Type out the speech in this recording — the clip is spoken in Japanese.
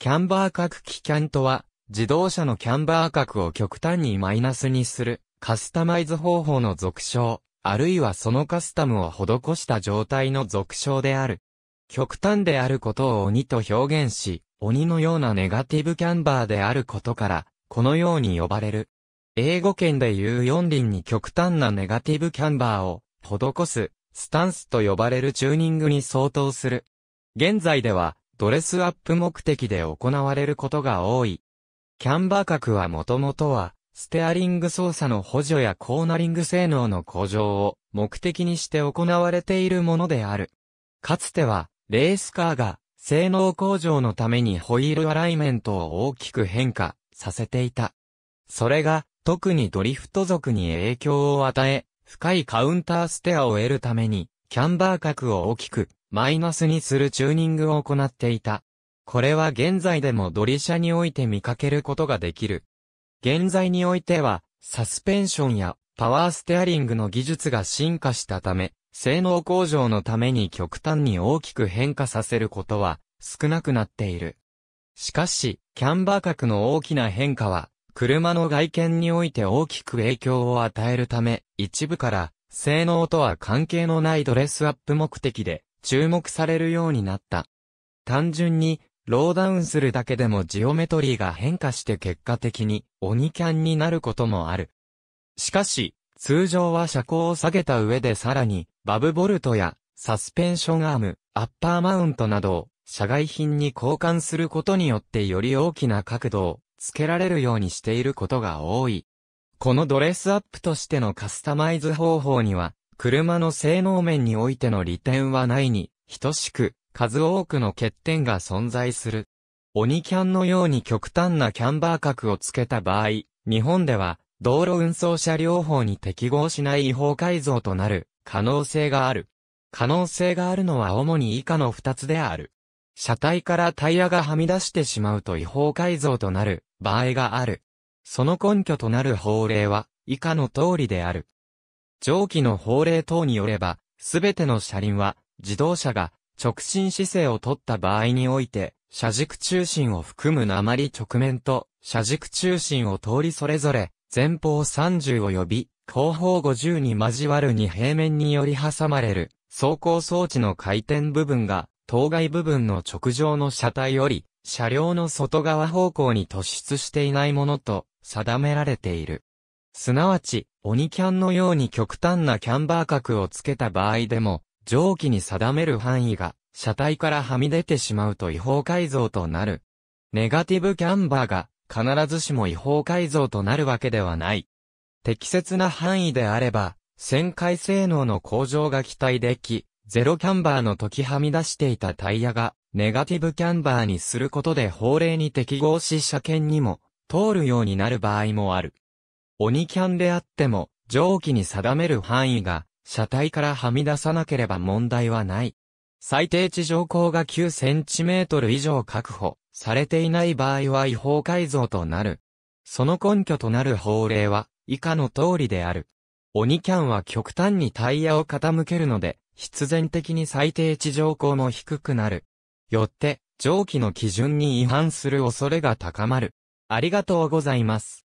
キャンバー角機キャンとは、自動車のキャンバー角を極端にマイナスにする、カスタマイズ方法の俗称、あるいはそのカスタムを施した状態の俗称である。極端であることを鬼と表現し、鬼のようなネガティブキャンバーであることから、このように呼ばれる。英語圏でいう四輪に極端なネガティブキャンバーを施す、スタンスと呼ばれるチューニングに相当する。現在では、ドレスアップ目的で行われることが多い。キャンバー角はもともとは、ステアリング操作の補助やコーナリング性能の向上を目的にして行われているものである。かつては、レースカーが性能向上のためにホイールアライメントを大きく変化させていた。それが特にドリフト族に影響を与え、深いカウンターステアを得るために、キャンバー角を大きくマイナスにするチューニングを行っていた。これは現在でもドリシャにおいて見かけることができる。現在においては、サスペンションやパワーステアリングの技術が進化したため、性能向上のために極端に大きく変化させることは少なくなっている。しかし、キャンバー角の大きな変化は、車の外見において大きく影響を与えるため、一部から、性能とは関係のないドレスアップ目的で、注目されるようになった。単純に、ローダウンするだけでもジオメトリーが変化して結果的に鬼キャンになることもある。しかし、通常は車高を下げた上でさらに、バブボルトやサスペンションアーム、アッパーマウントなどを社外品に交換することによってより大きな角度をつけられるようにしていることが多い。このドレスアップとしてのカスタマイズ方法には車の性能面においての利点はないに、等しく、数多くの欠点が存在する。鬼キャンのように極端なキャンバー角をつけた場合、日本では、道路運送車両法に適合しない違法改造となる、可能性がある。可能性があるのは主に以下の二つである。車体からタイヤがはみ出してしまうと違法改造となる場合がある。その根拠となる法令は以下の通りである。上記の法令等によれば、すべての車輪は、自動車が直進姿勢を取った場合において、車軸中心を含む鉛直面と、車軸中心を通りそれぞれ、前方30及び、後方50に交わるに平面により挟まれる、走行装置の回転部分が、当該部分の直上の車体より、車両の外側方向に突出していないものと定められている。すなわち、鬼キャンのように極端なキャンバー角をつけた場合でも、蒸気に定める範囲が、車体からはみ出てしまうと違法改造となる。ネガティブキャンバーが、必ずしも違法改造となるわけではない。適切な範囲であれば、旋回性能の向上が期待でき、ゼロキャンバーの時はみ出していたタイヤが、ネガティブキャンバーにすることで法令に適合し車検にも、通るようになる場合もある。鬼キャンであっても、蒸気に定める範囲が、車体からはみ出さなければ問題はない。最低地上高が9センチメートル以上確保されていない場合は違法改造となる。その根拠となる法令は以下の通りである。鬼キャンは極端にタイヤを傾けるので、必然的に最低地上高も低くなる。よって、蒸気の基準に違反する恐れが高まる。ありがとうございます。